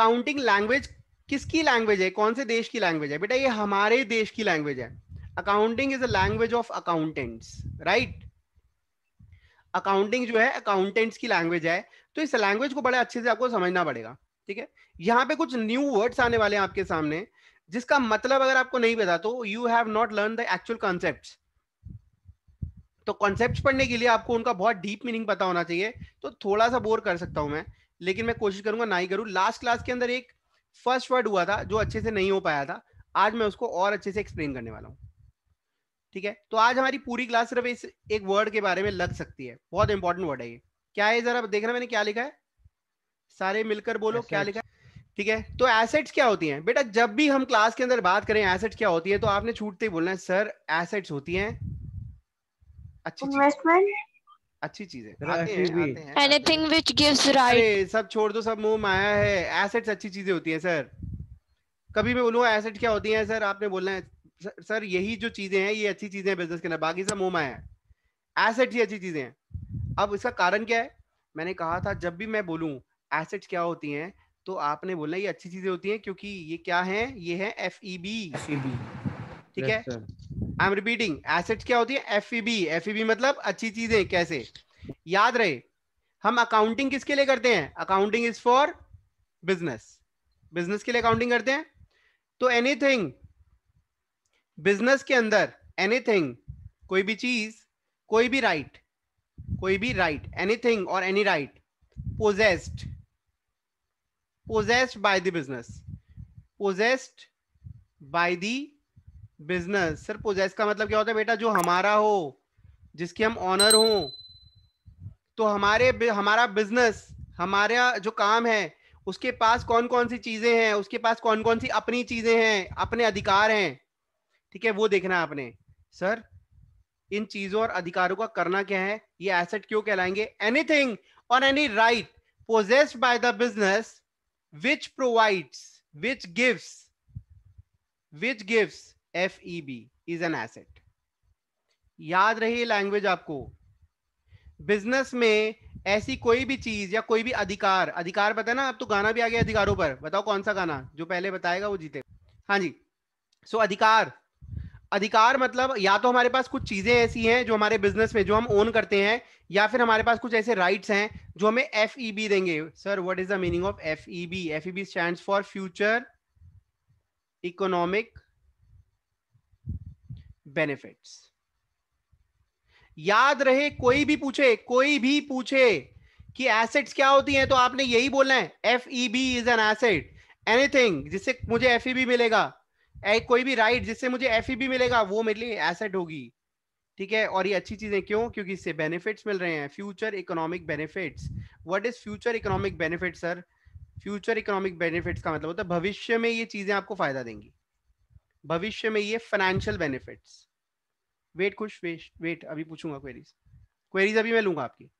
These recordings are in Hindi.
अकाउंटिंग लैंग्वेज किसकी लैंग्वेज है कौन से देश की लैंग्वेज है बेटा ये हमारे देश की लैंग्वेज है accounting is a language of accountants right accounting जो है अकाउंटेंट्स की लैंग्वेज है तो इस लैंग्वेज को बड़े अच्छे से आपको समझना पड़ेगा ठीक है यहाँ पे कुछ न्यू वर्ड्स आने वाले हैं आपके सामने जिसका मतलब अगर आपको नहीं पता तो you have not learn the actual concept तो कॉन्सेप्ट पढ़ने के लिए आपको उनका बहुत डीप मीनिंग पता होना चाहिए तो थोड़ा सा बोर कर सकता हूं मैं लेकिन मैं कोशिश करूंगा ना ही करूं लास्ट क्लास के अंदर एक फर्स्ट वर्ड हुआ था जो अच्छे से नहीं हो पाया था आज मैं उसको और अच्छे से एक्सप्लेन करने वाला हूँ ठीक है तो आज हमारी पूरी क्लास सिर्फ इस एक वर्ड के बारे में लग सकती है बहुत इंपॉर्टेंट वर्ड है ये क्या है जरा देखना मैंने क्या लिखा है सारे मिलकर बोलो Assets. क्या लिखा है ठीक है तो एसेट्स क्या होती हैं बेटा जब भी हम क्लास के अंदर बात करें एसेट्स क्या होती है तो आपने छूटते ही बोलना है सर एसेट्स होती हैं अच्छी इन्वेस्टमेंट अच्छी चीज है एनीथिंग विच गिव्स राइट सब छोड़ दो सब मुंह माया है एसेट्स अच्छी चीजें होती है सर कभी मैं बोलूंगा एसेट क्या होती है सर आपने बोलना है सर यही जो चीजें हैं ये अच्छी चीजें हैं बिजनेस के अंदर बाकी सब मुंह माया है एसेट ही अच्छी चीजें हैं अब इसका कारण क्या है मैंने कहा था जब भी मैं बोलूं एसेट क्या होती हैं तो आपने बोलना ये अच्छी चीजें होती हैं क्योंकि ये क्या है ये है एफ ई बी ठीक है आई एम रिपीटिंग एसेट्स क्या होती है एफईबी एफईबी मतलब अच्छी चीजें कैसे याद रहे हम अकाउंटिंग किसके लिए करते हैं accounting is for business business के लिए अकाउंटिंग करते हैं तो एनीथिंग बिजनेस के अंदर एनीथिंग कोई भी चीज कोई भी राइट right, कोई भी राइट एनीथिंग और any right possessed possessed by the business possessed by the business sir possess का मतलब क्या होता है बेटा जो हमारा हो जिसकी हम ऑनर हो तो हमारे हमारा बिजनेस हमारा जो काम है उसके पास कौन कौन सी चीजें हैं उसके पास कौन कौन सी अपनी चीजें हैं अपने अधिकार हैं ठीक है वो देखना है आपने सर इन चीजों और अधिकारों का करना क्या है ये एसेट क्यों कहलाएंगे एनीथिंग और any right possessed by the business which provides which gives which gives F E B is an asset याद रही लैंग्वेज आपको बिजनेस में ऐसी कोई भी चीज या कोई भी अधिकार अधिकार बताए ना अब तो गाना भी आ गया अधिकारों पर बताओ कौन सा गाना जो पहले बताएगा वो जीते हाँ जी सो so, अधिकार अधिकार मतलब या तो हमारे पास कुछ चीजें ऐसी हैं जो हमारे बिजनेस में जो हम ओन करते हैं या फिर हमारे पास कुछ ऐसे राइट्स हैं जो हमें एफ ई बी देंगे sir what is the meaning of F E B F E B stand for future economic benefits याद रहे कोई भी पूछे कोई भी पूछे कि एसेट्स क्या होती हैं तो आपने यही बोलना है F E B is an asset anything जिससे मुझे एफ ई बी मिलेगा कोई भी राइट जिससे मुझे एफ ई बी मिलेगा वो मेरे लिए एसेट होगी ठीक है और ये अच्छी चीजें क्यों क्योंकि इससे बेनिफिट्स मिल रहे हैं future economic benefits what is future economic benefit sir future economic benefits का मतलब होता है भविष्य में ये चीजें आपको फायदा देंगी भविष्य में ये फाइनेंशियल बेनिफिट्स वेट कुछ वेट, वेट अभी पूछूंगा क्वेरीज क्वेरीज अभी मैं लूंगा आपकी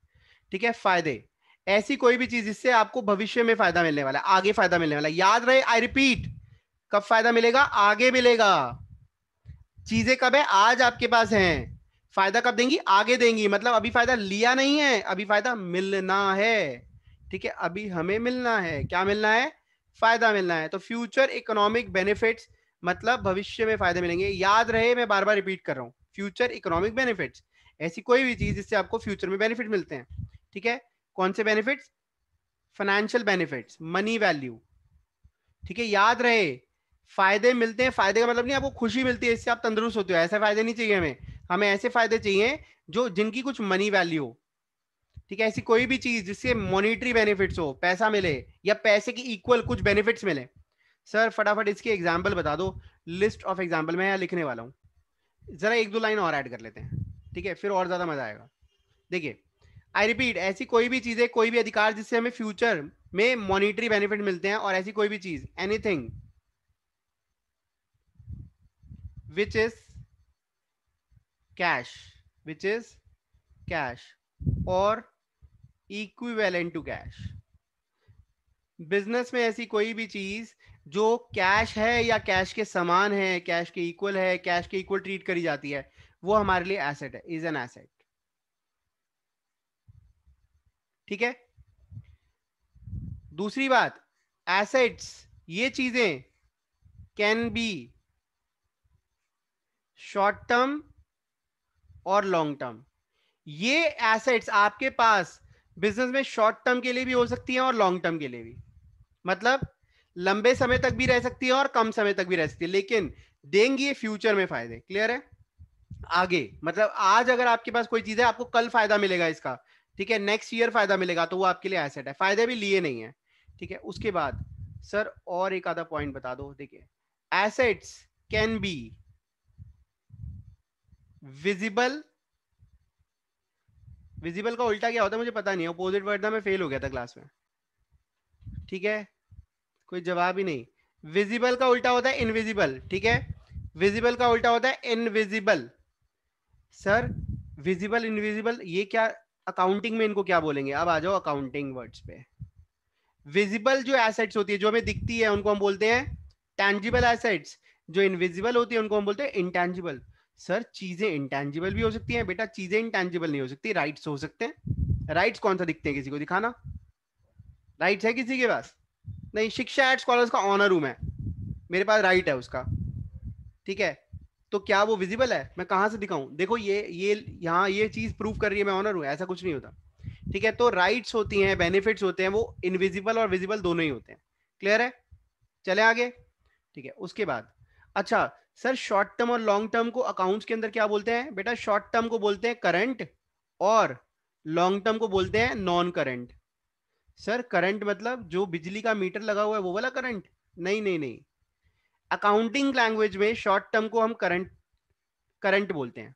ठीक है फायदे ऐसी कोई भी चीज जिससे आपको भविष्य में फायदा मिलने वाला है आगे फायदा मिलने वाला है याद रहे आई रिपीट कब फायदा मिलेगा आगे मिलेगा चीजें कब है आज आपके पास हैं फायदा कब देंगी आगे देंगी मतलब अभी फायदा लिया नहीं है अभी फायदा मिलना है ठीक है अभी हमें मिलना है क्या मिलना है फायदा मिलना है तो फ्यूचर इकोनॉमिक बेनिफिट्स मतलब भविष्य में फायदे मिलेंगे याद रहे मैं बार बार रिपीट कर रहा हूँ फ्यूचर इकोनॉमिक बेनिफिट्स ऐसी कोई भी चीज जिससे आपको फ्यूचर में बेनिफिट मिलते हैं ठीक है कौन से benefits financial benefits money value ठीक है याद रहे फायदे मिलते हैं फायदे का मतलब नहीं आपको खुशी मिलती है इससे आप तंदुरुस्त होते हो ऐसे फायदे नहीं चाहिए हमें हमें ऐसे फायदे चाहिए जो जिनकी कुछ मनी वैल्यू हो ठीक है ऐसी कोई भी चीज जिससे मॉनिटरी बेनिफिट्स हो पैसा मिले या पैसे की इक्वल कुछ बेनिफिट्स मिले सर फटाफट इसकी एग्जाम्पल बता दो लिस्ट ऑफ एग्जाम्पल मैं यहाँ लिखने वाला हूँ ज़रा एक दो लाइन और ऐड कर लेते हैं ठीक है फिर और ज़्यादा मज़ा आएगा देखिए आई रिपीट ऐसी कोई भी चीज़ें कोई भी अधिकार जिससे हमें फ्यूचर में मॉनिटरी बेनिफिट मिलते हैं और ऐसी कोई भी चीज़ anything which is cash which is cash और इक्विवेलेंट टू कैश बिजनेस में ऐसी कोई भी चीज जो कैश है या कैश के समान है कैश के इक्वल है कैश के इक्वल ट्रीट करी जाती है वो हमारे लिए एसेट है इज एन एसेट ठीक है दूसरी बात एसेट्स ये चीजें कैन बी शॉर्ट टर्म और लॉन्ग टर्म ये एसेट्स आपके पास बिजनेस में शॉर्ट टर्म के लिए भी हो सकती हैं और लॉन्ग टर्म के लिए भी मतलब लंबे समय तक भी रह सकती है और कम समय तक भी रह सकती है लेकिन देंगी ये फ्यूचर में फायदे क्लियर है आगे मतलब आज अगर आपके पास कोई चीज है आपको कल फायदा मिलेगा इसका ठीक है नेक्स्ट ईयर फायदा मिलेगा तो वो आपके लिए एसेट है फायदे भी लिए नहीं है ठीक है उसके बाद सर और एक आधा पॉइंट बता दो देखिए assets can be visible visible का उल्टा क्या होता है मुझे पता नहीं है अपोजिट वर्ड था मैं फेल हो गया था क्लास में ठीक है कोई जवाब ही नहीं विजिबल का उल्टा होता है इनविजिबल ठीक है विजिबल का उल्टा होता है इनविजिबल सर विजिबल इनविजिबल ये क्या अकाउंटिंग में इनको क्या बोलेंगे अब आ जाओ अकाउंटिंग वर्ड्स पे विजिबल जो एसेट्स होती है जो हमें दिखती है उनको हम बोलते हैं टैंजिबल एसेट्स जो इनविजिबल होती है उनको हम बोलते हैं इंटेंजिबल सर चीजें इंटेंजिबल भी हो सकती हैं बेटा चीजें इंटैंजिबल नहीं हो सकती राइट्स हो सकते हैं राइट्स कौन सा दिखते हैं किसी को दिखाना राइट है किसी के पास नहीं शिक्षा एट स्कॉलर्स का ऑनर रूम है मेरे पास राइट है उसका ठीक है तो क्या वो विजिबल है मैं कहाँ से दिखाऊं देखो ये ये यहाँ ये चीज प्रूव कर रही है मैं ऑनर हूँ ऐसा कुछ नहीं होता ठीक है तो राइट्स होती हैं बेनिफिट्स होते हैं वो इनविजिबल और विजिबल दोनों ही होते हैं क्लियर है चले आगे ठीक है उसके बाद अच्छा सर शॉर्ट टर्म और लॉन्ग टर्म को अकाउंट्स के अंदर क्या बोलते हैं बेटा शॉर्ट टर्म को बोलते हैं करंट और लॉन्ग टर्म को बोलते हैं नॉन करंट सर करंट मतलब जो बिजली का मीटर लगा हुआ है वो वाला करंट नहीं नहीं नहीं अकाउंटिंग लैंग्वेज में शॉर्ट टर्म को हम करंट करंट बोलते हैं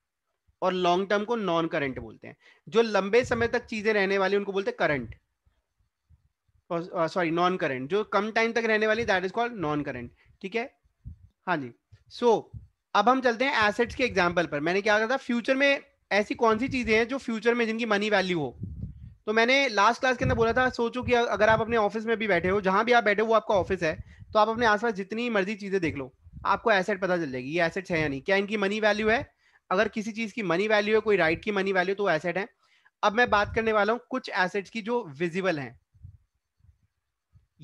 और लॉन्ग टर्म को नॉन करंट बोलते हैं जो लंबे समय तक चीजें रहने वाली उनको बोलते हैं करंट सॉरी नॉन करंट जो कम टाइम तक रहने वाली that is called non current ठीक है हाँ जी सो so, अब हम चलते हैं एसेट्स के एग्जाम्पल पर मैंने क्या कहा था फ्यूचर में ऐसी कौन सी चीजें हैं जो फ्यूचर में जिनकी मनी वैल्यू हो तो मैंने लास्ट क्लास के अंदर बोला था सोचो कि अगर आप अपने ऑफिस में भी बैठे हो जहां भी आप बैठे हो वो आपका ऑफिस है तो आप अपने आसपास जितनी मर्जी चीजें देख लो आपको एसेट पता चल जाएगी ये एसेट्स है या नहीं क्या इनकी मनी वैल्यू है अगर किसी चीज की मनी वैल्यू है कोई राइट की मनी वैल्यू तो एसेट है अब मैं बात करने वाला हूँ कुछ एसेट्स की जो विजिबल है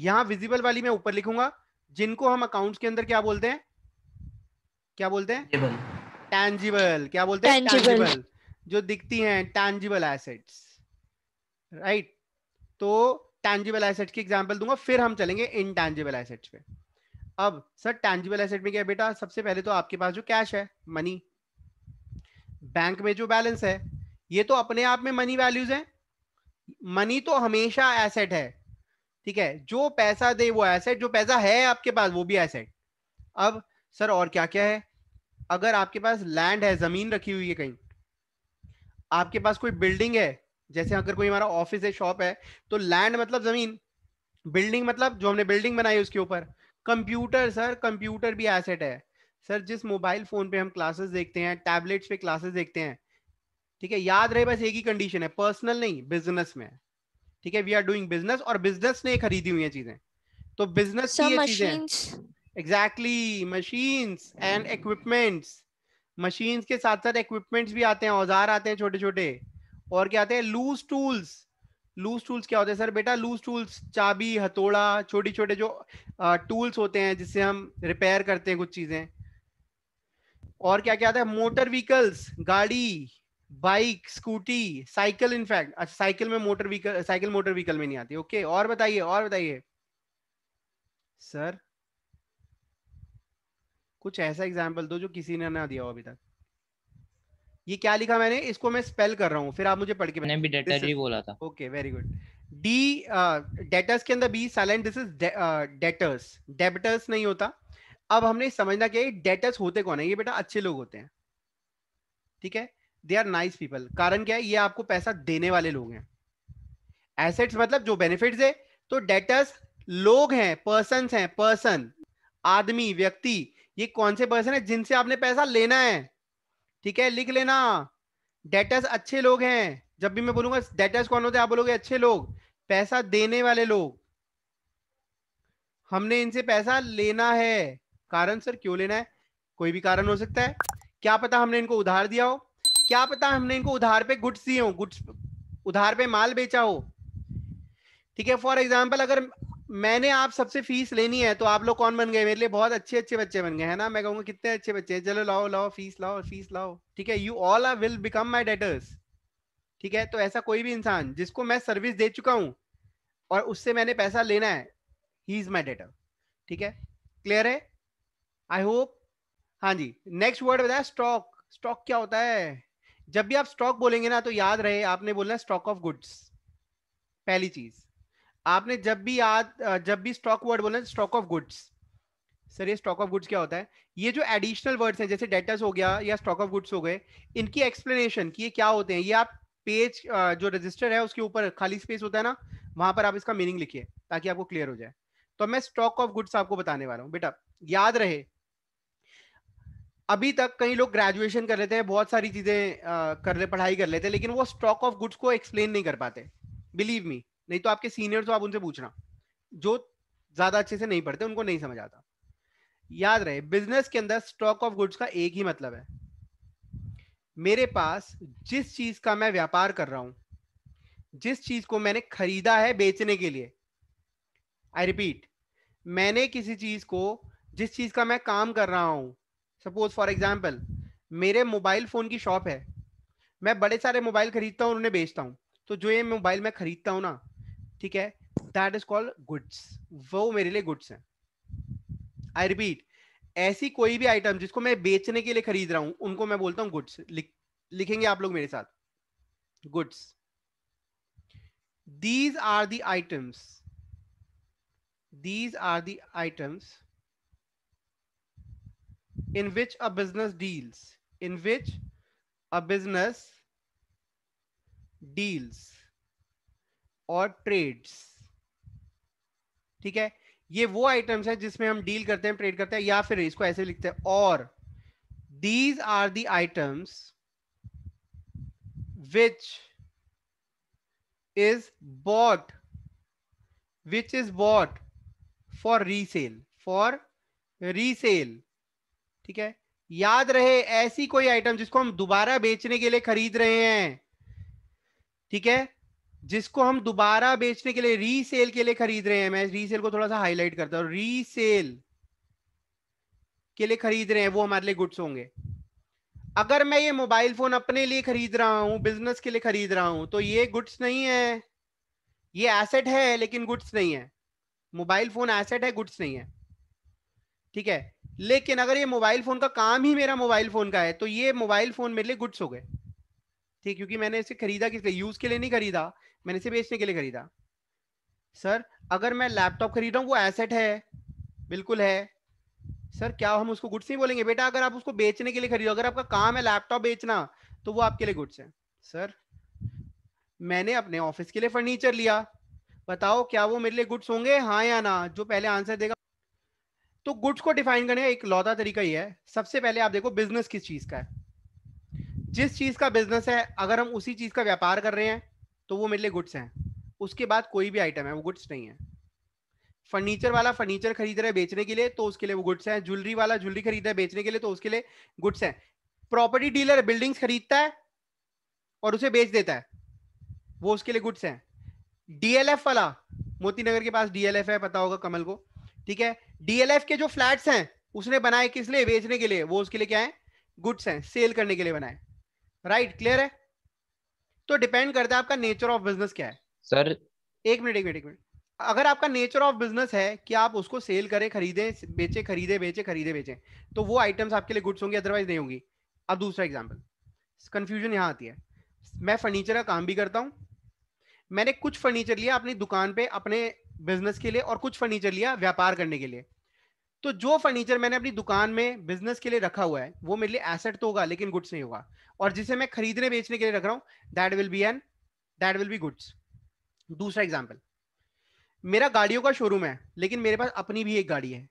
यहाँ विजिबल वाली मैं ऊपर लिखूंगा जिनको हम अकाउंट्स के अंदर क्या बोलते हैं क्या बोलते हैं टैंजिबल क्या बोलते हैं टैंजिबल जो दिखती हैं टैंजिबल एसेट्स राइट तो टैंजिबल एसेट की एग्जाम्पल दूंगा फिर हम चलेंगे इनटैंजिबल एसेट पे अब सर टैंजिबल एसेट में क्या बेटा सबसे पहले तो आपके पास जो कैश है मनी बैंक में जो बैलेंस है ये तो अपने आप में मनी वैल्यूज है मनी तो हमेशा एसेट है ठीक है जो पैसा दे वो एसेट जो पैसा है आपके पास वो भी एसेट अब सर और क्या क्या है अगर आपके पास लैंड है जमीन रखी हुई है कहीं आपके पास कोई बिल्डिंग है जैसे अगर कोई हमारा ऑफिस है शॉप है तो लैंड मतलब जमीन बिल्डिंग मतलब जो हमने बिल्डिंग बनाई उसके ऊपर कंप्यूटर सर कंप्यूटर भी एसेट है सर जिस मोबाइल फोन पे हम क्लासेस देखते हैं टैबलेट्स पे क्लासेस देखते हैं ठीक है याद रहे बस एक ही कंडीशन है पर्सनल नहीं बिजनेस में ठीक है वी आर डूइंग बिजनेस और बिजनेस ने खरीदी हुई है चीजें तो बिजनेस की ये चीजें exactly machines and equipments machines के साथ साथ इक्विपमेंट्स भी आते हैं औजार आते हैं छोटे छोटे और क्या आते हैं लूज टूल्स लूज टूल्स क्या होते हैं सर बेटा लूज टूल्स चाबी हथौड़ा छोटी छोटे जो टूल्स होते हैं जिससे हम रिपेयर करते हैं कुछ चीजें और क्या क्या आता है मोटर व्हीकल्स गाड़ी बाइक स्कूटी साइकिल इनफैक्ट अच्छा साइकिल में motor vehicle cycle motor vehicle में नहीं आती ओके और बताइए और बताइए सर कुछ ऐसा एग्जाम्पल दो जो किसी ने ना दिया हो अभी तक ये क्या लिखा मैंने इसको मैं स्पेल कर रहा हूँ फिर आप मुझे पढ़ के मैंने भी डेटर ही बोला था okay very good D debtors के अंदर B silent this is debtors debitors नहीं होता अब हमने समझना क्या डेटर्स होते कौन है ये बेटा अच्छे लोग होते हैं ठीक है दे आर नाइस पीपल कारण क्या है ये आपको पैसा देने वाले लोग हैं एसेट्स मतलब जो बेनिफिट है तो डेटर्स लोग हैं पर्सन हैं पर्सन आदमी व्यक्ति ये कौन से पर्सन है जिनसे आपने पैसा लेना है ठीक है लिख लेना डेटर्स अच्छे लोग हैं जब भी मैं बोलूंगा डेटर्स कौन होते हैं आप बोलोगे अच्छे लोग पैसा देने वाले लोग हमने इनसे पैसा लेना है कारण सर क्यों लेना है कोई भी कारण हो सकता है क्या पता हमने इनको उधार दिया हो क्या पता हमने इनको उधार पे गुड्स दिए हो गुड्स उधार पे माल बेचा हो ठीक है फॉर एग्जाम्पल अगर मैंने आप सबसे फीस लेनी है तो आप लोग कौन बन गए मेरे लिए बहुत अच्छे अच्छे बच्चे बन गए है ना मैं कहूंगा कितने अच्छे बच्चे हैं चलो लाओ लाओ फीस लाओ फीस लाओ ठीक है you all are will become my debtors ठीक है तो ऐसा कोई भी इंसान जिसको मैं सर्विस दे चुका हूं और उससे मैंने पैसा लेना है ही इज माई डेटर ठीक है क्लियर है आई होप हाँ जी नेक्स्ट वर्ड बताया स्टॉक स्टॉक क्या होता है जब भी आप स्टॉक बोलेंगे ना तो याद रहे आपने बोलना स्टॉक ऑफ गुड्स पहली चीज़ आपने जब भी याद जब भी स्टॉक वर्ड बोला स्टॉक ऑफ गुड्स सर ये स्टॉक ऑफ गुड्स क्या होता है ये जो एडिशनल वर्ड्स हैं जैसे डेटर्स हो गया या स्टॉक ऑफ गुड्स हो गए इनकी एक्सप्लेनेशन कि ये क्या होते हैं ये आप पेज जो रजिस्टर है उसके ऊपर खाली स्पेस होता है ना वहां पर आप इसका मीनिंग लिखिए ताकि आपको क्लियर हो जाए तो मैं स्टॉक ऑफ गुड्स आपको बताने वाला हूँ बेटा याद रहे अभी तक कई लोग ग्रेजुएशन कर लेते हैं बहुत सारी चीजें कर ले पढ़ाई कर लेते हैं लेकिन वो स्टॉक ऑफ गुड्स को एक्सप्लेन नहीं कर पाते बिलीव मी नहीं तो आपके सीनियर तो आप उनसे पूछना जो ज्यादा अच्छे से नहीं पढ़ते उनको नहीं समझ आता याद रहे बिजनेस के अंदर स्टॉक ऑफ गुड्स का एक ही मतलब है मेरे पास जिस चीज का मैं व्यापार कर रहा हूं जिस चीज को मैंने खरीदा है बेचने के लिए आई रिपीट मैंने किसी चीज को जिस चीज का मैं काम कर रहा हूं सपोज फॉर एग्जाम्पल मेरे मोबाइल फोन की शॉप है मैं बड़े सारे मोबाइल खरीदता हूँ उन्हें बेचता हूँ तो जो ये मोबाइल मैं खरीदता हूँ ना ठीक है दैट इज कॉल्ड गुड्स वो मेरे लिए गुड्स हैं आई रिपीट ऐसी कोई भी आइटम जिसको मैं बेचने के लिए खरीद रहा हूं उनको मैं बोलता हूं गुड्स लिख, लिखेंगे आप लोग मेरे साथ goods these are the items these are the items in which a business deals in which a business deals और ट्रेड्स ठीक है ये वो आइटम्स है जिसमें हम डील करते हैं ट्रेड करते हैं या फिर इसको ऐसे लिखते हैं और these are the items which is bought which is bought for resale for resale ठीक है याद रहे ऐसी कोई आइटम जिसको हम दोबारा बेचने के लिए खरीद रहे हैं ठीक है जिसको हम दोबारा बेचने के लिए रीसेल के लिए खरीद रहे हैं मैं रीसेल को थोड़ा सा हाईलाइट करता हूँ रीसेल के लिए खरीद रहे हैं वो हमारे लिए गुड्स होंगे अगर मैं ये मोबाइल फोन अपने लिए खरीद रहा हूँ बिजनेस के लिए खरीद रहा हूं तो ये गुड्स नहीं है ये एसेट है लेकिन गुड्स नहीं है मोबाइल फोन एसेट है गुड्स नहीं है ठीक है लेकिन अगर ये मोबाइल फोन का काम ही मेरा मोबाइल फोन का है तो ये मोबाइल फोन मेरे लिए गुड्स हो गए ठीक क्योंकि मैंने इसे खरीदा किस लिए यूज के लिए नहीं खरीदा मैंने इसे बेचने के लिए खरीदा सर अगर मैं लैपटॉप खरीद रहा हूँ वो एसेट है बिल्कुल है सर क्या हम उसको गुड्स नहीं बोलेंगे बेटा अगर आप उसको बेचने के लिए खरीदो अगर आपका काम है लैपटॉप बेचना तो वो आपके लिए गुड्स है सर मैंने अपने ऑफिस के लिए फर्नीचर लिया बताओ क्या वो मेरे लिए गुड्स होंगे हाँ या ना जो पहले आंसर देगा तो गुड्स को डिफाइन करने का एक लौता तरीका ही है सबसे पहले आप देखो बिजनेस किस चीज का है जिस चीज का बिजनेस है अगर हम उसी चीज का व्यापार कर रहे हैं तो वो मेरे लिए गुड्स हैं उसके बाद कोई भी आइटम है वो गुड्स नहीं है फर्नीचर वाला फर्नीचर खरीद रहा है बेचने के लिए तो उसके लिए वो गुड्स हैं ज्वेलरी वाला ज्वेलरी खरीद रहा है बेचने के लिए तो उसके लिए गुड्स हैं प्रॉपर्टी डीलर बिल्डिंग्स खरीदता है और उसे बेच देता है वो उसके लिए गुड्स हैं डीएलएफ वाला मोती नगर के पास डीएलएफ है पता होगा कमल को ठीक है डीएलएफ के जो फ्लैट्स हैं उसने बनाए किस लिए बेचने के लिए वो उसके लिए क्या है गुड्स हैं सेल करने के लिए बनाए राइट क्लियर है तो डिपेंड करता है आपका नेचर ऑफ बिजनेस क्या है सर एक मिनट एक मिनट एक मिनट अगर आपका नेचर ऑफ बिजनेस है कि आप उसको सेल करें खरीदे बेचे खरीदे बेचे खरीदे बेचे तो वो आइटम्स आपके लिए गुड्स होंगे अदरवाइज नहीं होंगी अब दूसरा एग्जाम्पल कंफ्यूजन यहाँ आती है मैं फर्नीचर का काम भी करता हूँ मैंने कुछ फर्नीचर लिया अपनी दुकान पे अपने बिजनेस के लिए और कुछ फर्नीचर लिया व्यापार करने के लिए तो जो फर्नीचर मैंने अपनी दुकान में बिजनेस के लिए रखा हुआ है वो मेरे लिए एसेट तो होगा लेकिन गुड्स नहीं होगा और जिसे मैं खरीदने बेचने के लिए रख रहा हूँ that will be an that will be goods दूसरा एग्जाम्पल मेरा गाड़ियों का शोरूम है लेकिन मेरे पास अपनी भी एक गाड़ी है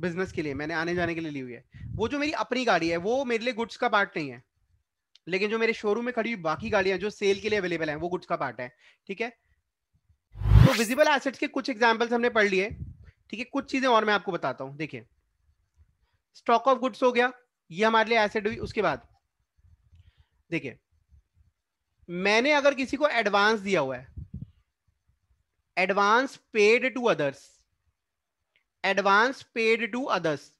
बिजनेस के लिए मैंने आने जाने के लिए ली हुई है वो जो मेरी अपनी गाड़ी है वो मेरे लिए गुड्स का पार्ट नहीं है लेकिन जो मेरे शोरूम में खड़ी हुई बाकी गाड़ियां जो सेल के लिए अवेलेबल है वो गुड्स का पार्ट है ठीक है तो विजिबल एसेट्स के कुछ एग्जाम्पल्स हमने पढ़ लिए ठीक है कुछ चीजें और मैं आपको बताता हूं देखिए स्टॉक ऑफ गुड्स हो गया ये हमारे लिए एसेट हुई उसके बाद देखिए मैंने अगर किसी को एडवांस दिया हुआ है advance paid to others advance paid to others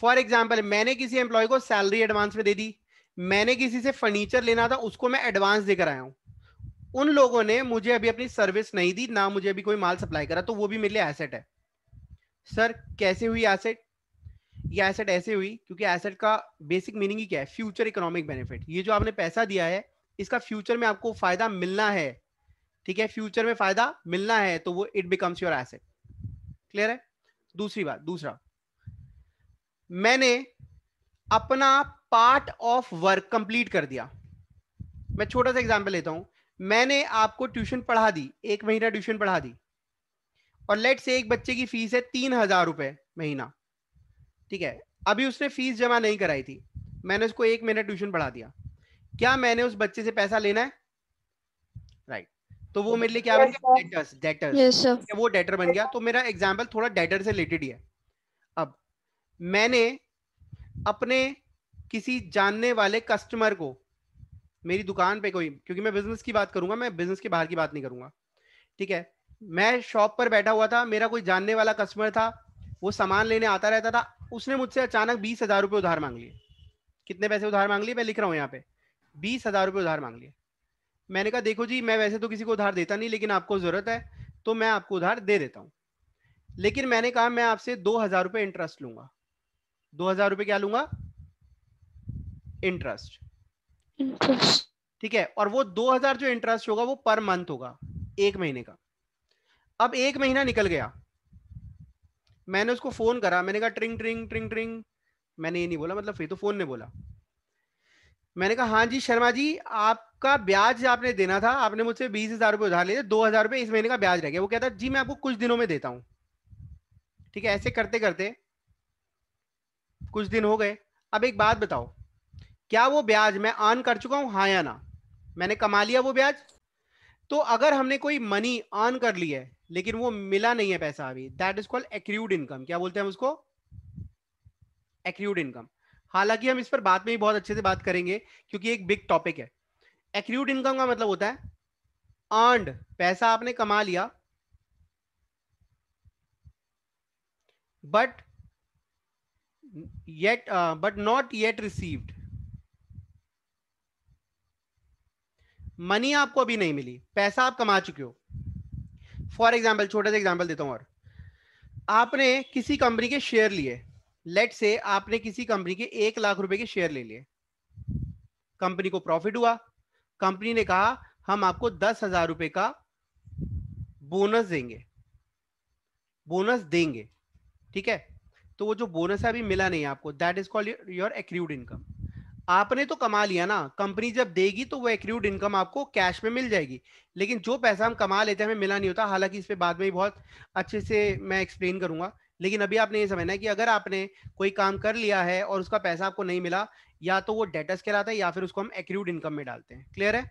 for example मैंने किसी एम्प्लॉय को सैलरी एडवांस में दे दी मैंने किसी से फर्नीचर लेना था उसको मैं एडवांस देकर आया हूं उन लोगों ने मुझे अभी अपनी सर्विस नहीं दी ना मुझे अभी कोई माल सप्लाई करा तो वो भी मेरे लिए एसेट है सर कैसे हुई एसेट ये एसेट ऐसे हुई क्योंकि एसेट का बेसिक मीनिंग ही क्या है फ्यूचर इकोनॉमिक बेनिफिट ये जो आपने पैसा दिया है इसका फ्यूचर में आपको फायदा मिलना है ठीक है फ्यूचर में फायदा मिलना है तो वो it becomes your asset clear है दूसरी बात दूसरा मैंने अपना पार्ट ऑफ वर्क कंप्लीट कर दिया मैं छोटा सा एग्जांपल लेता हूं मैंने आपको ट्यूशन पढ़ा दी एक महीना ट्यूशन पढ़ा दी और लेट से एक बच्चे की फीस है तीन हजार रुपए महीना ठीक है अभी उसने फीस जमा नहीं कराई थी मैंने उसको एक महीना ट्यूशन पढ़ा दिया क्या मैंने उस बच्चे से पैसा लेना है राइट right. तो वो मेरे लिए क्या बन गया डेटर्स डेटर वो डेटर बन गया तो मेरा एग्जाम्पल थोड़ा डेटर से रिलेटेड ही है अब मैंने अपने किसी जानने वाले कस्टमर को मेरी दुकान पे कोई क्योंकि मैं बिजनेस की बात करूंगा मैं बिजनेस के बाहर की बात नहीं करूंगा ठीक है मैं शॉप पर बैठा हुआ था मेरा कोई जानने वाला कस्टमर था वो सामान लेने आता रहता था उसने मुझसे अचानक बीस हजार रुपये उधार मांग लिए कितने पैसे उधार मांग लिए मैं लिख रहा हूँ यहाँ पे बीस हजार रुपये उधार मांग लिए मैंने कहा देखो जी मैं वैसे तो किसी को उधार देता नहीं लेकिन आपको ज़रूरत है तो मैं आपको उधार दे देता हूँ लेकिन मैंने कहा मैं आपसे दो हजार रुपये इंटरेस्ट लूंगा दो हजार रुपये क्या लूंगा इंटरेस्ट इंटरेस्ट ठीक है और वो 2000 जो इंटरेस्ट होगा वो पर मंथ होगा एक महीने का अब एक महीना निकल गया मैंने उसको फोन करा मैंने कहा ट्रिंग ट्रिंग ट्रिंग ट्रिंग मैंने ये नहीं बोला मतलब फिर तो फोन ने बोला मैंने कहा हाँ जी शर्मा जी आपका ब्याज आपने देना था आपने मुझसे बीस हजार रुपये उधार लिया दो हजार रुपये इस महीने का ब्याज रह गया वो कहता जी मैं आपको कुछ दिनों में देता हूँ ठीक है ऐसे करते करते कुछ दिन हो गए अब एक बात बताओ क्या वो ब्याज मैं आन कर चुका हूं हा या ना मैंने कमा लिया वो ब्याज तो अगर हमने कोई मनी आन कर लिया है लेकिन वो मिला नहीं है पैसा अभी that is called accrued income क्या बोलते हैं हम उसको एक्रूड इनकम हालांकि हम इस पर बाद में ही बहुत अच्छे से बात करेंगे क्योंकि एक बिग टॉपिक है एक्रूड इनकम का मतलब होता है अर्ड पैसा आपने कमा लिया but yet but not yet received money आपको अभी नहीं मिली पैसा आप कमा चुके हो फॉर एग्जाम्पल छोटे से एग्जाम्पल देता हूँ और आपने किसी कंपनी के शेयर लिए लेट से आपने किसी कंपनी के एक लाख रुपए के शेयर ले लिए कंपनी को प्रॉफिट हुआ कंपनी ने कहा हम आपको दस हजार रुपए का बोनस देंगे बोनस देंगे ठीक है तो वो जो बोनस है अभी मिला नहीं आपको that is called your accrued income आपने तो कमा लिया ना कंपनी जब देगी तो वो एक्रूड इनकम आपको कैश में मिल जाएगी लेकिन जो पैसा हम कमा लेते हैं हमें मिला नहीं होता हालांकि इस पर बाद में ही बहुत अच्छे से मैं एक्सप्लेन करूंगा लेकिन अभी आपने ये समझना है कि अगर आपने कोई काम कर लिया है और उसका पैसा आपको नहीं मिला या तो वो डेटस कहलाता है या फिर उसको हम एक्रूड इनकम में डालते हैं क्लियर है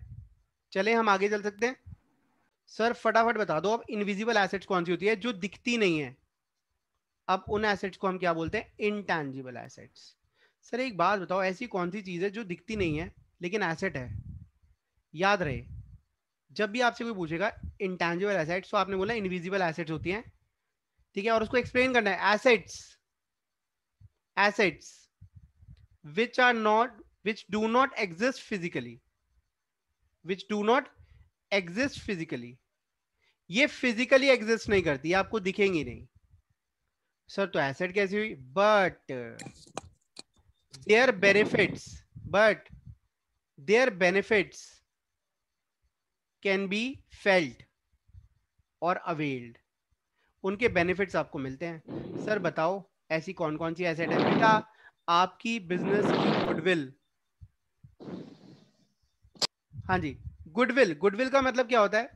चले हम आगे चल सकते हैं सर फटाफट बता दो अब इनविजिबल एसेट्स कौन सी होती है जो दिखती नहीं है अब उन एसेट्स को हम क्या बोलते हैं इनटैंजिबल एसेट्स सर एक बात बताओ ऐसी कौन सी चीज़ है जो दिखती नहीं है लेकिन एसेट है याद रहे जब भी आपसे कोई पूछेगा इंटेंजिबल एसेट्स तो आपने बोला इनविजिबल एसेट्स होती हैं ठीक है और उसको एक्सप्लेन करना है assets assets which are not which do not exist physically which do not exist physically ये फिजिकली एग्जिस्ट नहीं करती आपको दिखेंगी नहीं सर तो एसेट कैसी हुई but their benefits, but their benefits can be felt और availed. उनके बेनिफिट्स आपको मिलते हैं सर बताओ ऐसी कौन कौन सी एसेट है बेटा आपकी बिजनेस की गुडविल हाँ जी गुडविल गुडविल का मतलब क्या होता है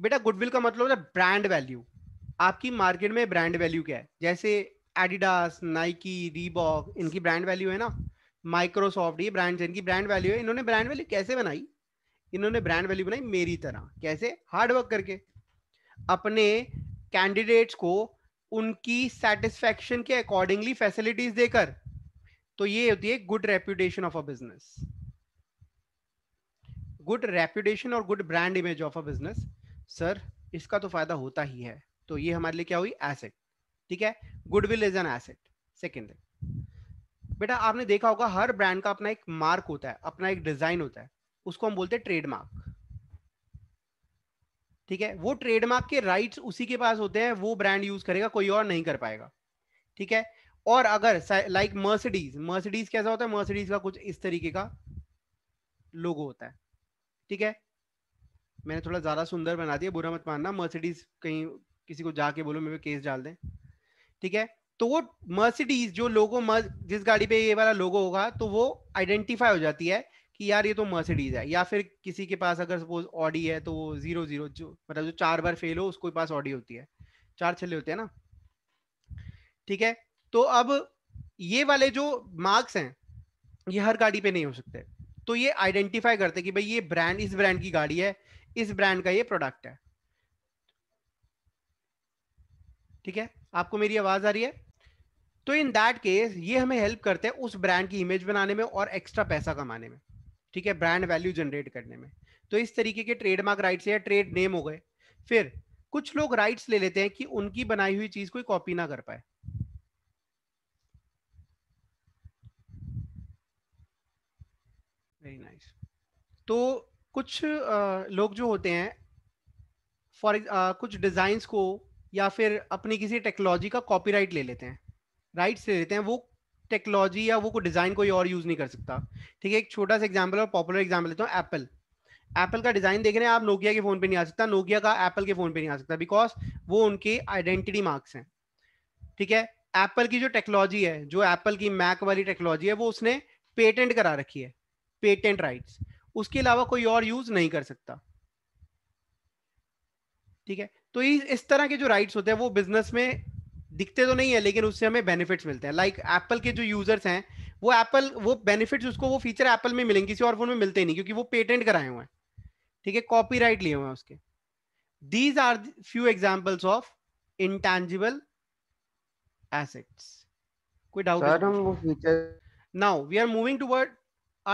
बेटा गुडविल का मतलब होता है ब्रांड वैल्यू आपकी मार्केट में ब्रांड वैल्यू क्या है जैसे एडिडास नाइकी रीबॉक इनकी ब्रांड वैल्यू है ना माइक्रोसॉफ्ट ये ब्रांड इनकी ब्रांड वैल्यू है इन्होंने ब्रांड वैल्यू कैसे बनाई इन्होंने ब्रांड वैल्यू बनाई मेरी तरह कैसे हार्ड वर्क करके अपने कैंडिडेट्स को उनकी सेटिस्फेक्शन के अकॉर्डिंगली फैसिलिटीज देकर तो ये होती है good reputation of a business good reputation और good brand image of a business sir इसका तो फायदा होता ही है तो ये हमारे लिए क्या हुई एसेट ठीक है goodwill is an asset second बेटा आपने देखा होगा हर ब्रांड का अपना एक मार्क होता है अपना एक डिजाइन होता है उसको हम बोलते हैं ट्रेडमार्क ठीक है वो ट्रेडमार्क के राइट्स उसी के पास होते हैं वो ब्रांड यूज करेगा कोई और नहीं कर पाएगा ठीक है और अगर लाइक मर्सिडीज मर्सिडीज कैसा होता है मर्सिडीज का कुछ इस तरीके का लोगो होता है ठीक है मैंने थोड़ा ज्यादा सुंदर बना दिया बुरा मत मानना मर्सिडीज कहीं किसी को जाके बोलो मेरे केस डाल दें ठीक है तो वो मर्सिडीज जो लोगो मर्स जिस गाड़ी पे ये वाला लोगो होगा तो वो आइडेंटिफाई हो जाती है कि यार ये तो मर्सिडीज है या फिर किसी के पास अगर सपोज ऑडी है तो वो जीरो जीरो जो मतलब जो चार बार फेल हो उसको पास ऑडी होती है चार छले होते हैं ना ठीक है तो अब ये वाले जो मार्क्स हैं ये हर गाड़ी पे नहीं हो सकते तो ये आइडेंटिफाई करते कि भाई ये ब्रांड इस ब्रांड की गाड़ी है इस ब्रांड का ये प्रोडक्ट है ठीक है आपको मेरी आवाज आ रही है तो इन दैट केस ये हमें हेल्प करते हैं उस ब्रांड की इमेज बनाने में और एक्स्ट्रा पैसा कमाने में ठीक है ब्रांड वैल्यू जनरेट करने में तो इस तरीके के ट्रेडमार्क राइट्स या ट्रेड नेम हो गए फिर कुछ लोग राइट्स ले लेते हैं कि उनकी बनाई हुई चीज कोई कॉपी ना कर पाए वेरी नाइस nice. तो कुछ आ, लोग जो होते हैं फॉर कुछ डिजाइन को या फिर अपनी किसी टेक्नोलॉजी का कॉपीराइट ले लेते हैं राइट ले लेते हैं वो टेक्नोलॉजी या वो को डिज़ाइन कोई और यूज़ नहीं कर सकता ठीक है एक छोटा सा एग्जाम्पल और पॉपुलर एग्जाम्पल लेता हूँ एप्पल एप्पल का डिज़ाइन देख रहे हैं आप नोकिया के फ़ोन पे नहीं आ सकता नोकिया का एप्पल के फ़ोन पे नहीं आ सकता बिकॉज वो उनके आइडेंटिटी मार्क्स हैं ठीक है एप्पल की जो टेक्नोलॉजी है जो एप्पल की मैक वाली टेक्नोलॉजी है वो उसने पेटेंट करा रखी है पेटेंट राइट्स उसके अलावा कोई और यूज़ नहीं कर सकता ठीक है तो इस तरह के जो राइट्स होते हैं वो बिजनेस में दिखते तो नहीं है लेकिन उससे हमें बेनिफिट्स मिलते हैं लाइक एप्पल के जो यूजर्स हैं वो एप्पल वो बेनिफिट्स उसको वो फीचर एप्पल में मिलेंगे किसी और फोन में मिलते नहीं क्योंकि वो पेटेंट कराए हुए हैं ठीक है कॉपी राइट लिए हुए हैं उसके these are few examples of intangible assets कोई doubt now we are moving to word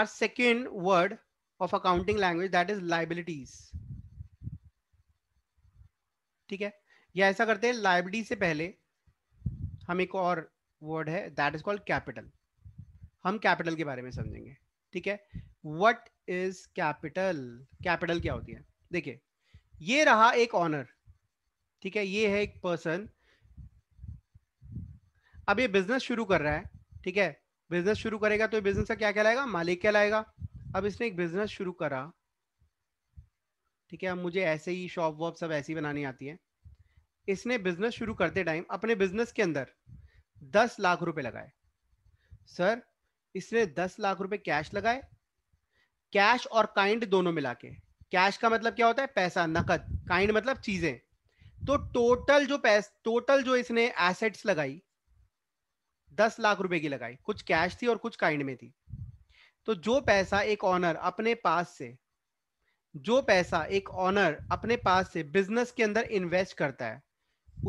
our second word of accounting language that is liabilities ठीक है या ऐसा करते हैं लाइब्रेरी से पहले हम एक और वर्ड है दैट इज कॉल्ड कैपिटल हम कैपिटल के बारे में समझेंगे ठीक है वट इज कैपिटल कैपिटल क्या होती है देखिए ये रहा एक ऑनर ठीक है ये है एक पर्सन अब ये बिजनेस शुरू कर रहा है ठीक है बिजनेस शुरू करेगा तो ये बिजनेस का क्या कहलाएगा मालिक कहलाएगा अब इसने एक बिजनेस शुरू करा ठीक है अब मुझे ऐसे ही शॉप वॉप सब ऐसी बनानी आती है इसने बिजनेस शुरू करते टाइम अपने बिजनेस के अंदर दस लाख रुपए लगाए सर इसने दस लाख रुपए कैश लगाए कैश और काइंड दोनों मिला के कैश का मतलब क्या होता है पैसा नकद काइंड मतलब चीजें तो टोटल जो पैस टोटल जो इसने एसेट्स लगाई दस लाख रुपए की लगाई कुछ कैश थी और कुछ काइंड में थी तो जो पैसा एक ऑनर अपने पास से जो पैसा एक ऑनर अपने पास से बिजनेस के अंदर इन्वेस्ट करता है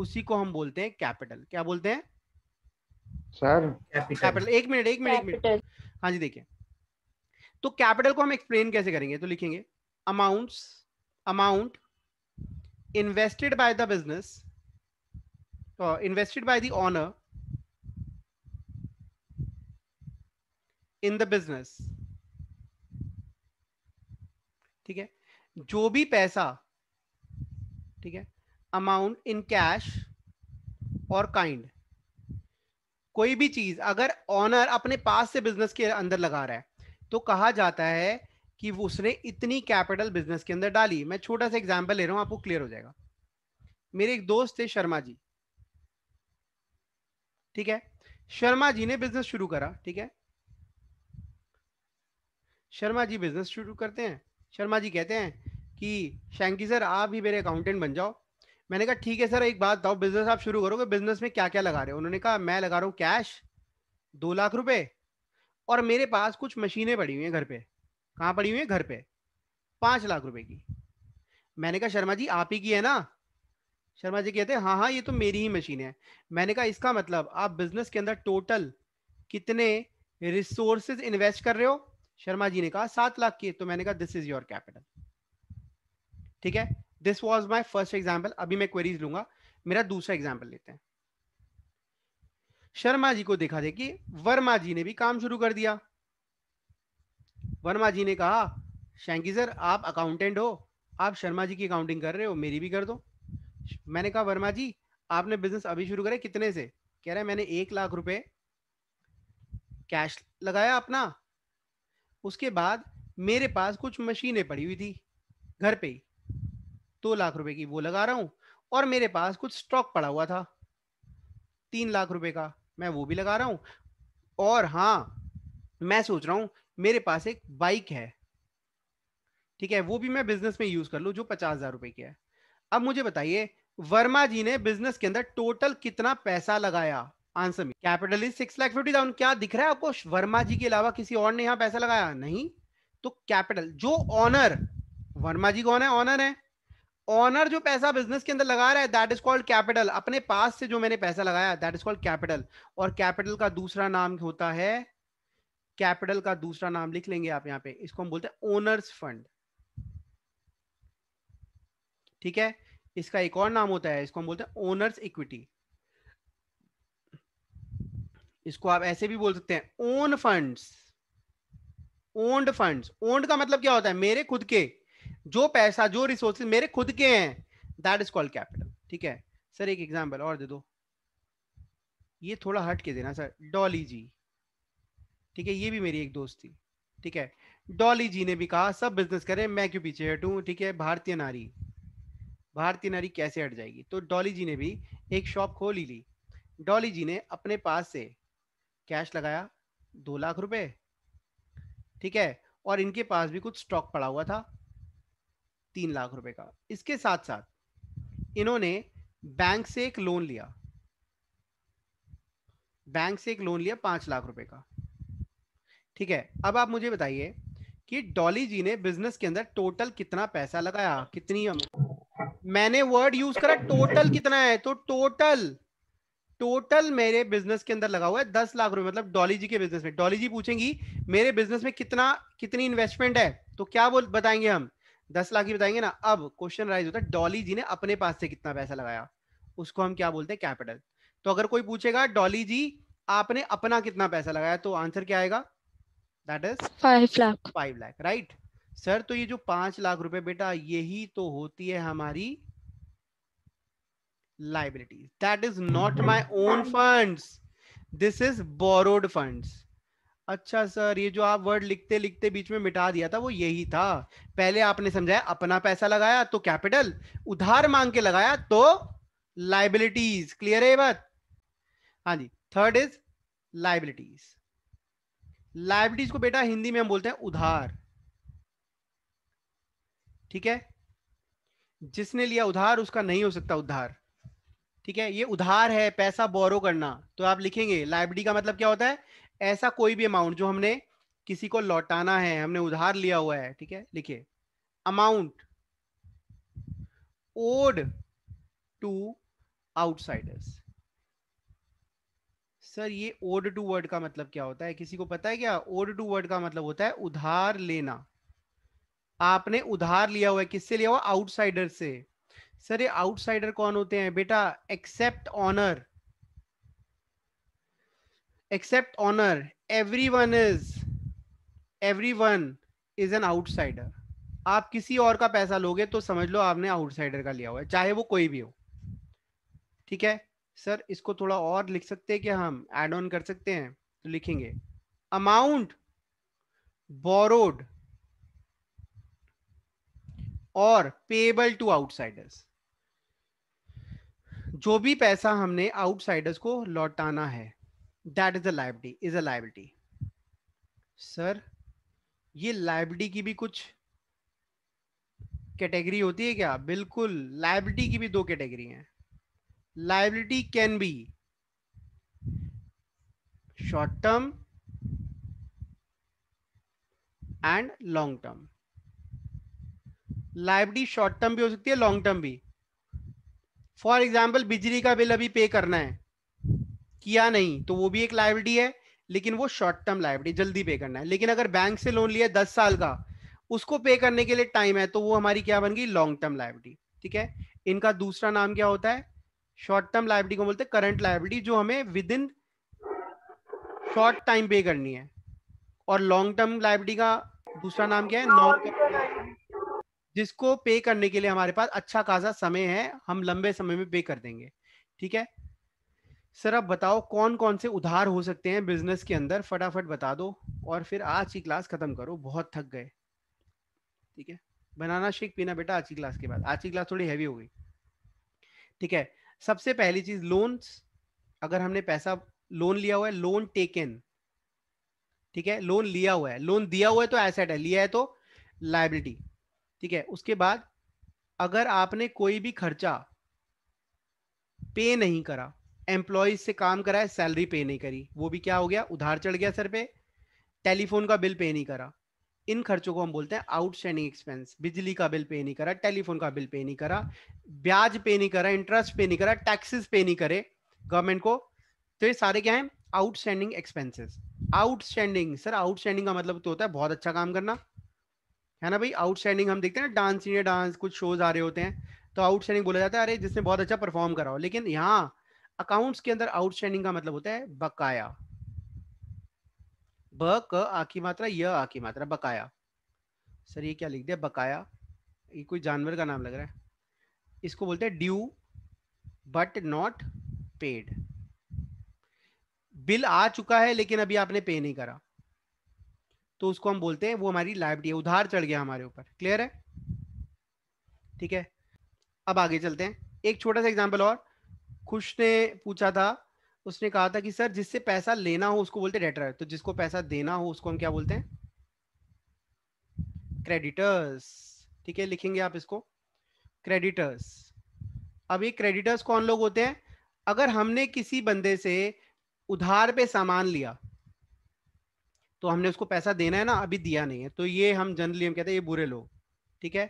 उसी को हम बोलते हैं कैपिटल क्या बोलते हैं सर कैपिटल एक मिनट एक मिनट एक मिनट हाँ जी देखिए तो कैपिटल को हम एक्सप्लेन कैसे करेंगे तो लिखेंगे amounts amount invested by the business invested by the owner in the business ठीक है जो भी पैसा ठीक है अमाउंट इन कैश और काइंड कोई भी चीज अगर ऑनर अपने पास से बिजनेस के अंदर लगा रहा है तो कहा जाता है कि वो उसने इतनी कैपिटल बिजनेस के अंदर डाली मैं छोटा सा एग्जांपल ले रहा हूं आपको क्लियर हो जाएगा मेरे एक दोस्त थे शर्मा जी ठीक है शर्मा जी ने बिजनेस शुरू करा ठीक है शर्मा जी बिजनेस शुरू करते हैं शर्मा जी कहते हैं कि शैंकी सर आप ही मेरे अकाउंटेंट बन जाओ मैंने कहा ठीक है सर एक बात बताओ बिजनेस आप शुरू करोगे बिजनेस में क्या क्या लगा रहे हो उन्होंने कहा मैं लगा रहा हूँ कैश दो लाख रुपए और मेरे पास कुछ मशीनें पड़ी हुई हैं घर पे कहाँ पड़ी हुई हैं घर पे पाँच लाख रुपए की मैंने कहा शर्मा जी आप ही की है ना शर्मा जी कहते हैं हाँ हाँ ये तो मेरी ही मशीन है मैंने कहा इसका मतलब आप बिजनेस के अंदर टोटल कितने रिसोर्सेज इन्वेस्ट कर रहे हो शर्मा जी ने कहा सात लाख की तो मैंने कहा दिस इज योर कैपिटल ठीक है this was my first example अभी मैं क्वेरीज लूंगा मेरा दूसरा एग्जाम्पल लेते हैं शर्मा जी को देखा देखिए वर्मा जी ने भी काम शुरू कर दिया वर्मा जी ने कहा शैंकी सर आप अकाउंटेंट हो आप शर्मा जी की अकाउंटिंग कर रहे हो मेरी भी कर दो मैंने कहा वर्मा जी आपने बिजनेस अभी शुरू करे कितने से कह रहे मैंने एक लाख रुपए कैश लगाया अपना उसके बाद मेरे पास कुछ मशीनें पड़ी हुई थी घर पे ही दो लाख रुपए की वो लगा रहा हूँ और मेरे पास कुछ स्टॉक पड़ा हुआ था तीन लाख रुपए का मैं वो भी लगा रहा हूं और हाँ मैं सोच रहा हूं मेरे पास एक बाइक है ठीक है वो भी मैं बिजनेस में यूज कर लू जो पचास हजार रुपए की है अब मुझे बताइए वर्मा जी ने बिजनेस के अंदर टोटल कितना पैसा लगाया आंसर में capital is six lakh fifty thousand क्या दिख रहा है आपको वर्मा जी के अलावा किसी और ने यहां पैसा लगाया नहीं तो कैपिटल जो ऑनर वर्मा जी कौन है ऑनर है ऑनर जो पैसा बिजनेस के अंदर लगा रहा है दैट इज कॉल्ड कैपिटल अपने पास से जो मैंने पैसा लगाया दैट इज कॉल्ड कैपिटल और कैपिटल का दूसरा नाम होता है कैपिटल का दूसरा नाम लिख लेंगे आप यहां पे इसको हम बोलते हैं ओनर्स फंड ठीक है इसका एक और नाम होता है इसको हम बोलते हैं ओनर्स इक्विटी इसको आप ऐसे भी बोल सकते हैं own funds owned funds owned का मतलब क्या होता है मेरे खुद के जो पैसा जो रिसोर्सेज मेरे खुद के हैं दैट इज कॉल्ड कैपिटल ठीक है सर एक एग्जांपल और दे दो ये थोड़ा हट के देना सर डॉली जी ठीक है ये भी मेरी एक दोस्त थी ठीक है डॉली जी ने भी कहा सब बिजनेस करें मैं क्यों पीछे हटूं ठीक है भारतीय नारी भारतीय नारी कैसे हट जाएगी तो डॉली जी ने भी एक शॉप खोल ही ली डॉली जी ने अपने पास से कैश लगाया दो लाख रुपए ठीक है और इनके पास भी कुछ स्टॉक पड़ा हुआ था तीन लाख रुपए का इसके साथ साथ इन्होंने बैंक से एक लोन लिया बैंक से एक लोन लिया पांच लाख रुपए का ठीक है अब आप मुझे बताइए कि डॉली जी ने बिजनेस के अंदर टोटल कितना पैसा लगाया कितनी मैंने वर्ड यूज करा टोटल कितना है तो टोटल टोटल मेरे बिजनेस के अंदर लगा हुआ है दस लाख रुपए मतलब डॉली जी के बिजनेस में डॉली जी पूछेंगी मेरे बिजनेस में कितना कितनी इन्वेस्टमेंट है तो क्या बोल बताएंगे हम दस लाख ही बताएंगे ना अब क्वेश्चन राइज होता है डॉली जी ने अपने पास से कितना पैसा लगाया उसको हम क्या बोलते हैं कैपिटल तो अगर कोई पूछेगा डॉली जी आपने अपना कितना पैसा लगाया तो आंसर क्या आएगा that is five lakh five lakh right sir तो ये जो पांच लाख रुपए बेटा यही तो होती है हमारी liabilities. That is not mm-hmm. my own funds. This is borrowed funds. अच्छा सर ये जो आप वर्ड लिखते लिखते बीच में मिटा दिया था वो यही था पहले आपने समझाया अपना पैसा लगाया तो कैपिटल उधार मांग के लगाया तो लाइबिलिटीज क्लियर है बात हाँ जी थर्ड इज लाइबिलिटीज लाइबिलिटीज को बेटा हिंदी में हम बोलते हैं उधार ठीक है जिसने लिया उधार उसका नहीं हो सकता उधार ठीक है ये उधार है पैसा बोरो करना तो आप लिखेंगे लाइब्रेरी का मतलब क्या होता है ऐसा कोई भी अमाउंट जो हमने किसी को लौटाना है हमने उधार लिया हुआ है ठीक है लिखिए amount owed to outsiders sir ये ओड टू वर्ड का मतलब क्या होता है किसी को पता है क्या ओड टू वर्ड का मतलब होता है उधार लेना आपने उधार लिया हुआ है किससे लिया हुआ आउटसाइडर से सर ये आउटसाइडर कौन होते हैं बेटा except owner except owner everyone is everyone is an outsider आप किसी और का पैसा लोगे तो समझ लो आपने आउटसाइडर का लिया हुआ है चाहे वो कोई भी हो ठीक है सर इसको थोड़ा और लिख सकते हैं कि हम एड ऑन कर सकते हैं तो लिखेंगे अमाउंट बोरोड और पेबल टू आउटसाइडर्स जो भी पैसा हमने आउटसाइडर्स को लौटाना है that is a liability is a liability sir ये लाइबिलिटी की भी कुछ कैटेगरी होती है क्या बिल्कुल लाइबिलिटी की भी दो कैटेगरी हैं liability can be short term and long term liability short term भी हो सकती है लॉन्ग टर्म भी फॉर एग्जाम्पल बिजली का बिल अभी पे करना है किया नहीं तो वो भी एक लाइबिलिटी है लेकिन वो शॉर्ट टर्म लाइबिलिटी जल्दी पे करना है लेकिन अगर बैंक से लोन लिया दस साल का उसको पे करने के लिए टाइम है तो वो हमारी क्या बन गई लॉन्ग टर्म लाइबिलिटी ठीक है इनका दूसरा नाम क्या होता है शॉर्ट टर्म लाइबिलिटी को बोलते हैं करंट लाइबिलिटी जो हमें विद इन शॉर्ट टाइम पे करनी है और लॉन्ग टर्म लाइबिलिटी का दूसरा नाम क्या है नॉन जिसको पे करने के लिए हमारे पास अच्छा खासा समय है हम लंबे समय में पे कर देंगे ठीक है सर आप बताओ कौन कौन से उधार हो सकते हैं बिजनेस के अंदर फटाफट बता दो और फिर आज की क्लास खत्म करो बहुत थक गए ठीक है बनाना शेक पीना बेटा आज की क्लास के बाद आज की क्लास थोड़ी हैवी हो गई ठीक है सबसे पहली चीज लोन अगर हमने पैसा लोन लिया हुआ है लोन टेकन ठीक है लोन लिया हुआ है लोन दिया हुआ है तो एसेट है लिया है तो लाइबिलिटी ठीक है उसके बाद अगर आपने कोई भी खर्चा पे नहीं करा एम्प्लॉज से काम कराए सैलरी पे नहीं करी वो भी क्या हो गया उधार चढ़ गया सर पे टेलीफोन का बिल पे नहीं करा इन खर्चों को हम बोलते हैं आउटस्टैंडिंग एक्सपेंस बिजली का बिल पे नहीं करा टेलीफोन का बिल पे नहीं करा ब्याज पे नहीं करा इंटरेस्ट पे नहीं करा टैक्सेस पे नहीं करे गवर्नमेंट को तो ये सारे क्या है outstanding expenses outstanding sir outstanding का मतलब तो होता है बहुत अच्छा काम करना है ना भाई आउटस्टैंडिंग हम देखते हैं ना डांस इंडिया डांस कुछ शोज आ रहे होते हैं तो आउटस्टैंडिंग बोला जाता है अरे जिसने बहुत अच्छा परफॉर्म करा हो लेकिन यहाँ अकाउंट्स के अंदर आउटस्टैंडिंग का मतलब होता है बकाया ब क आ की मात्रा य आ की मात्रा बकाया सर ये क्या लिख दिया बकाया ये कोई जानवर का नाम लग रहा है इसको बोलते हैं due but not paid bill आ चुका है लेकिन अभी आपने पे नहीं करा तो उसको हम बोलते हैं वो हमारी लाइबिलिटी है उधार चढ़ गया हमारे ऊपर क्लियर है ठीक है अब आगे चलते हैं एक छोटा सा एग्जाम्पल और खुश ने पूछा था उसने कहा था कि सर जिससे पैसा लेना हो उसको बोलते डेटर तो जिसको पैसा देना हो उसको हम क्या बोलते हैं क्रेडिटर्स ठीक है लिखेंगे आप इसको क्रेडिटर्स अब ये क्रेडिटर्स कौन लोग होते हैं अगर हमने किसी बंदे से उधार पे सामान लिया तो हमने उसको पैसा देना है ना अभी दिया नहीं है तो ये हम जनरली हम कहते हैं ये बुरे लोग ठीक है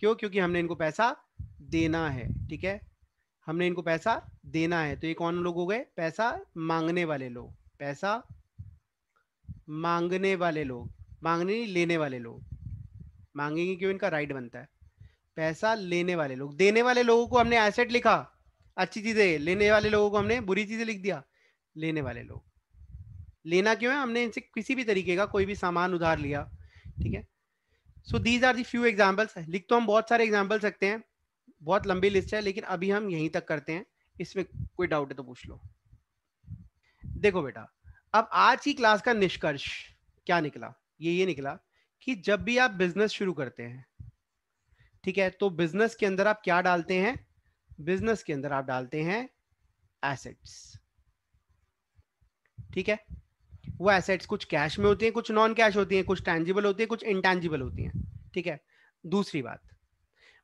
क्यों क्योंकि हमने इनको पैसा देना है ठीक है हमने इनको पैसा देना है तो ये कौन लोग हो गए पैसा मांगने वाले लोग पैसा मांगने वाले लोग मांगने नहीं लेने वाले लोग मांगेंगे क्यों इनका राइट बनता है पैसा लेने वाले लोग देने वाले लोगों को हमने एसेट लिखा अच्छी चीजें लेने वाले लोगों को हमने बुरी चीजें लिख दिया लेने वाले लोग लेना क्यों है हमने इनसे किसी भी तरीके का कोई भी सामान उधार लिया ठीक है so these are the few examples लिख तो हम बहुत सारे एग्जाम्पल सकते हैं बहुत लंबी लिस्ट है लेकिन अभी हम यहीं तक करते हैं इसमें कोई डाउट है तो पूछ लो देखो बेटा अब आज की क्लास का निष्कर्ष क्या निकला ये ये निकला कि जब भी आप बिजनेस शुरू करते हैं ठीक है तो बिजनेस के अंदर आप क्या डालते हैं बिजनेस के अंदर आप डालते हैं एसेट्स ठीक है वो एसेट्स कुछ कैश में होती हैं कुछ नॉन कैश होती हैं कुछ टैंजिबल होती हैं कुछ इनटैंजिबल होती हैं ठीक है दूसरी बात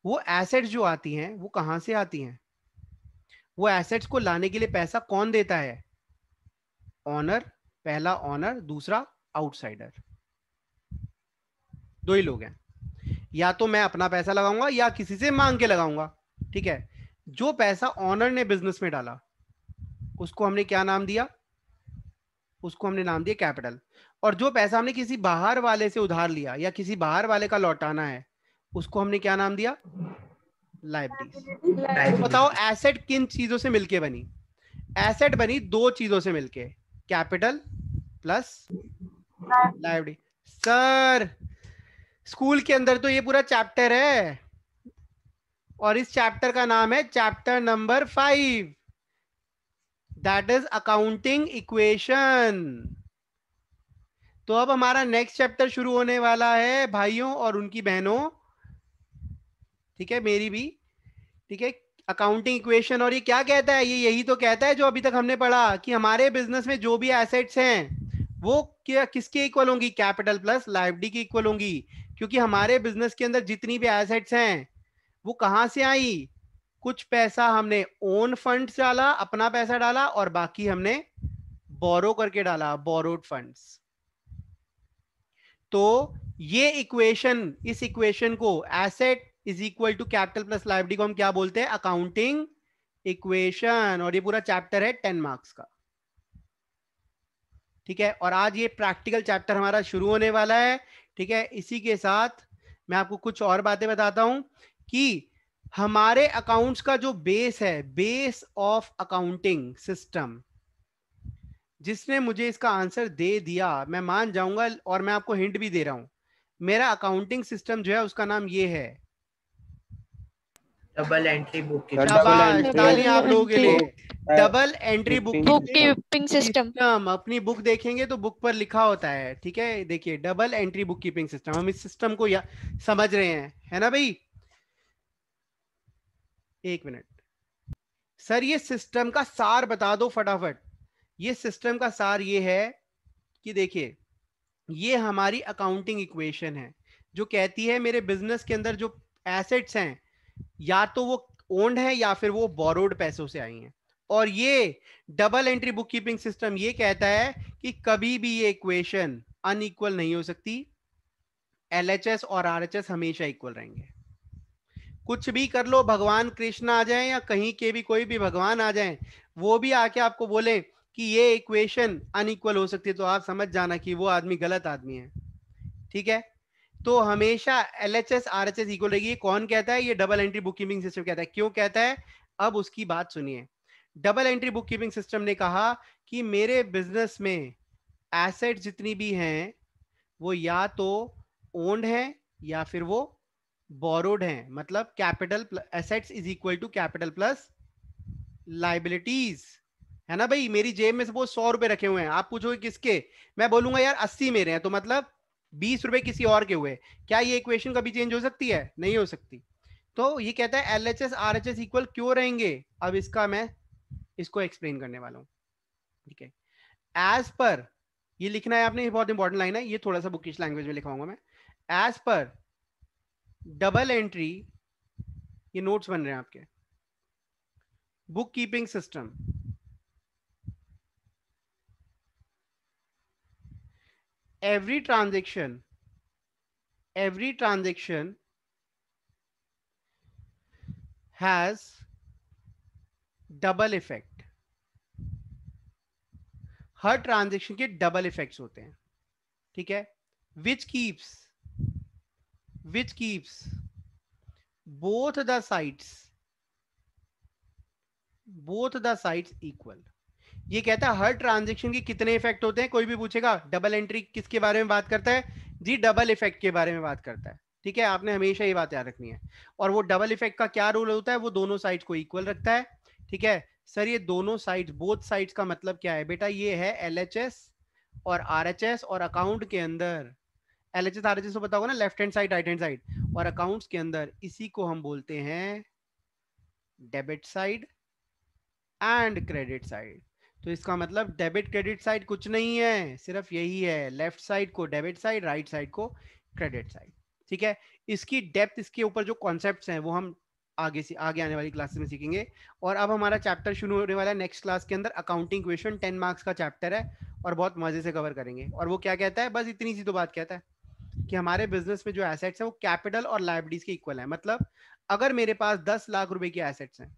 वो एसेट्स जो आती हैं वो कहाँ से आती हैं वो एसेट्स को लाने के लिए पैसा कौन देता है ऑनर पहला ऑनर दूसरा आउटसाइडर दो ही लोग हैं या तो मैं अपना पैसा लगाऊंगा या किसी से मांग के लगाऊंगा ठीक है जो पैसा ऑनर ने बिजनेस में डाला उसको हमने क्या नाम दिया उसको हमने नाम दिया कैपिटल और जो पैसा हमने किसी बाहर वाले से उधार लिया या किसी बाहर वाले का लौटाना है उसको हमने क्या नाम दिया लाइब्रेरी तो बताओ एसेट किन चीजों से मिलके बनी एसेट बनी दो चीजों से मिलके capital plus library sir school के अंदर तो ये पूरा चैप्टर है और इस चैप्टर का नाम है chapter number five that is accounting equation तो अब हमारा नेक्स्ट चैप्टर शुरू होने वाला है भाइयों और उनकी बहनों ठीक है मेरी भी ठीक है अकाउंटिंग इक्वेशन और ये क्या कहता है ये यही तो कहता है जो अभी तक हमने पढ़ा कि हमारे बिजनेस में जो भी एसेट्स हैं वो क्या किसके इक्वल होंगी कैपिटल प्लस डी की इक्वल होंगी क्योंकि हमारे बिजनेस के अंदर जितनी भी एसेट्स हैं वो कहाँ से आई कुछ पैसा हमने ओन फंड डाला अपना पैसा डाला और बाकी हमने बोरो करके डाला बोरोड फंड्स तो ये इक्वेशन इस इक्वेशन को asset is equal to capital plus liability को हम क्या बोलते हैं अकाउंटिंग इक्वेशन और ये पूरा चैप्टर है टेन मार्क्स का ठीक है और आज ये प्रैक्टिकल चैप्टर हमारा शुरू होने वाला है ठीक है इसी के साथ मैं आपको कुछ और बातें बताता हूं कि हमारे अकाउंट्स का जो बेस है बेस ऑफ अकाउंटिंग सिस्टम जिसने मुझे इसका आंसर दे दिया मैं मान जाऊंगा और मैं आपको हिंट भी दे रहा हूं मेरा अकाउंटिंग सिस्टम जो है उसका नाम ये है डबल एंट्री बुक की आप लोगों के लिए double entry book book keeping system अपनी बुक देखेंगे तो बुक पर लिखा होता है ठीक है देखिए double entry book keeping system हम इस सिस्टम को समझ रहे हैं है ना भाई एक मिनट सर ये सिस्टम का सार बता दो फटाफट ये सिस्टम का सार ये है कि देखिए ये हमारी अकाउंटिंग इक्वेशन है जो कहती है मेरे बिजनेस के अंदर जो एसेट्स हैं या तो वो ओन्ड है या फिर वो बोरोड पैसों से आई हैं और ये double entry book keeping system ये कहता है कि कभी भी ये इक्वेशन अनइक्वल नहीं हो सकती एलएचएस और आरएचएस हमेशा इक्वल रहेंगे कुछ भी कर लो भगवान कृष्ण आ जाए या कहीं के भी कोई भी भगवान आ जाए वो भी आके आपको बोले कि ये इक्वेशन अनइक्वल हो सकती है तो आप समझ जाना कि वो आदमी गलत आदमी है ठीक है तो हमेशा L H S R H S equal रहेगी कौन कहता है ये double entry book keeping system कहता है क्यों कहता है अब उसकी बात सुनिए double entry book keeping system ने कहा कि मेरे बिजनेस में एसेट जितनी भी हैं वो या तो ओन्ड है या फिर वो बोरोड हैं मतलब capital assets is equal to capital plus liabilities है ना भाई मेरी जेब में सपोज सौ रुपए रखे हुए हैं आप पूछोगे किसके मैं बोलूंगा यार अस्सी मेरे हैं तो मतलब बीस रुपए किसी और के हुए क्या ये इक्वेशन कभी चेंज हो सकती है नहीं हो सकती तो ये कहता है L H S R H S equal क्यों रहेंगे अब इसका मैं इसको एक्सप्लेन करने वाला हूँ ठीक है एज पर ये लिखना है आपने बहुत इंपॉर्टेंट लाइन है ये थोड़ा सा बुकिश लैंग्वेज में लिखाऊंगा मैं एज पर डबल एंट्री ये नोट्स बन रहे हैं आपके book keeping system every transaction every transaction has double effect हर ट्रांजेक्शन के डबल इफेक्ट्स होते हैं ठीक है which keeps which keeps both the sides both the sides equal ये कहता है हर ट्रांजेक्शन के कितने इफेक्ट होते हैं कोई भी पूछेगा डबल एंट्री किसके बारे में बात करता है जी डबल इफेक्ट के बारे में बात करता है ठीक है आपने हमेशा ये बात याद रखनी है और वो डबल इफेक्ट का क्या रोल होता है वो दोनों साइड को इक्वल रखता है ठीक है सर ये दोनों साइड बोथ साइड्स का मतलब क्या है बेटा ये है एल और आर और अकाउंट के अंदर L H S R H S बताओगे ना left hand side right hand side और अकाउंट्स के अंदर इसी को हम बोलते हैं debit side and credit side तो इसका मतलब डेबिट क्रेडिट साइड कुछ नहीं है सिर्फ यही है लेफ्ट साइड को डेबिट साइड राइट साइड को क्रेडिट साइड ठीक है इसकी डेप्थ इसके ऊपर जो कॉन्सेप्ट हैं वो हम आगे से आगे आने वाली क्लासेस में सीखेंगे और अब हमारा चैप्टर शुरू होने वाला है नेक्स्ट क्लास के अंदर अकाउंटिंग क्वेश्चन टेन मार्क्स का चैप्टर है और बहुत मजे से कवर करेंगे और वो क्या कहता है बस इतनी सी तो बात कहता है कि हमारे बिजनेस में जो एसेट्स है वो कैपिटल और लाइबिलिटीज के इक्वल है मतलब अगर मेरे पास दस लाख रुपए की एसेट्स हैं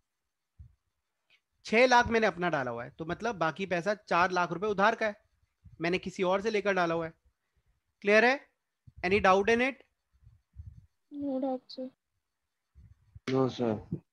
छह लाख मैंने अपना डाला हुआ है तो मतलब बाकी पैसा चार लाख रुपए उधार का है मैंने किसी और से लेकर डाला हुआ है क्लियर है any doubt in it no doubt sir no sir